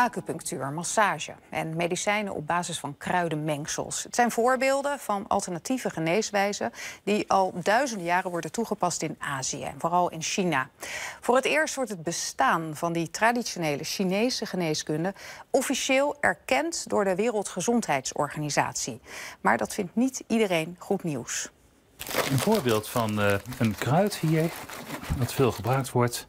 acupunctuur, massage en medicijnen op basis van kruidenmengsels. Het zijn voorbeelden van alternatieve geneeswijzen die al duizenden jaren worden toegepast in Azië en vooral in China. Voor het eerst wordt het bestaan van die traditionele Chinese geneeskunde officieel erkend door de Wereldgezondheidsorganisatie. Maar dat vindt niet iedereen goed nieuws. Een voorbeeld van eh, een kruid hier, dat veel gebruikt wordt,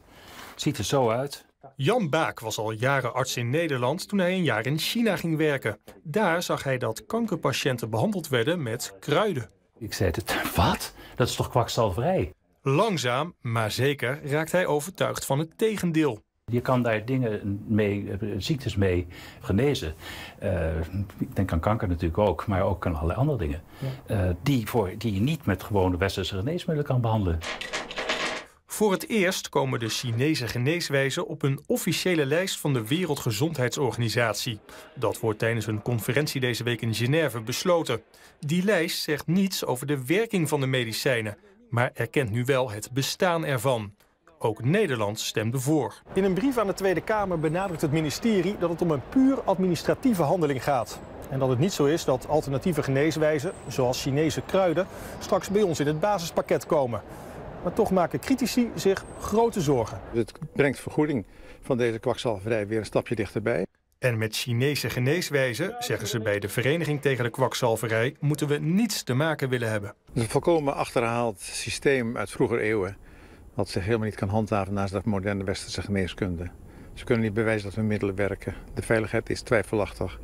ziet er zo uit. Jan Baak was al jaren arts in Nederland toen hij een jaar in China ging werken. Daar zag hij dat kankerpatiënten behandeld werden met kruiden. Ik zei, het: wat? Dat is toch kwakzalverij? Langzaam, maar zeker, raakt hij overtuigd van het tegendeel. Je kan daar dingen mee, eh, ziektes mee genezen. Eh, ik denk aan kanker natuurlijk ook, maar ook aan allerlei andere dingen. Eh, die, voor, die je niet met gewone westerse geneesmiddelen kan behandelen. Voor het eerst komen de Chinese geneeswijzen op een officiële lijst van de Wereldgezondheidsorganisatie. Dat wordt tijdens een conferentie deze week in Genève besloten. Die lijst zegt niets over de werking van de medicijnen, maar erkent nu wel het bestaan ervan. Ook Nederland stemde voor. In een brief aan de Tweede Kamer benadrukt het ministerie dat het om een puur administratieve handeling gaat. En dat het niet zo is dat alternatieve geneeswijzen, zoals Chinese kruiden, straks bij ons in het basispakket komen. Maar toch maken critici zich grote zorgen. Het brengt vergoeding van deze kwakzalverij weer een stapje dichterbij. En met Chinese geneeswijzen, zeggen ze bij de Vereniging tegen de Kwakzalverij, moeten we niets te maken willen hebben. Een volkomen achterhaald systeem uit vroeger eeuwen, wat zich helemaal niet kan handhaven naast de moderne westerse geneeskunde. Ze kunnen niet bewijzen dat hun middelen werken. De veiligheid is twijfelachtig.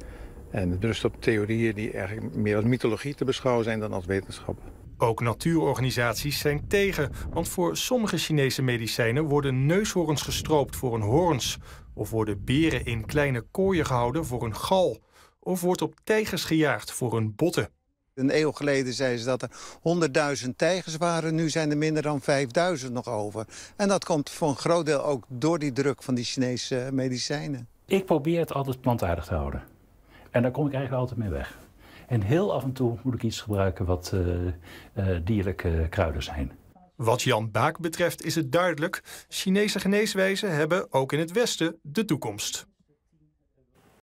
En het rust op theorieën die eigenlijk meer als mythologie te beschouwen zijn dan als wetenschap. Ook natuurorganisaties zijn tegen, want voor sommige Chinese medicijnen worden neushoorns gestroopt voor een horns, Of worden beren in kleine kooien gehouden voor een gal. Of wordt op tijgers gejaagd voor een botten. Een eeuw geleden zeiden ze dat er 100.000 tijgers waren. Nu zijn er minder dan 5.000 nog over. En dat komt voor een groot deel ook door die druk van die Chinese medicijnen. Ik probeer het altijd plantaardig te houden. En daar kom ik eigenlijk altijd mee weg. En heel af en toe moet ik iets gebruiken wat eh, eh, dierlijke kruiden zijn. Wat Jan Baak betreft is het duidelijk: Chinese geneeswijzen hebben ook in het Westen de toekomst.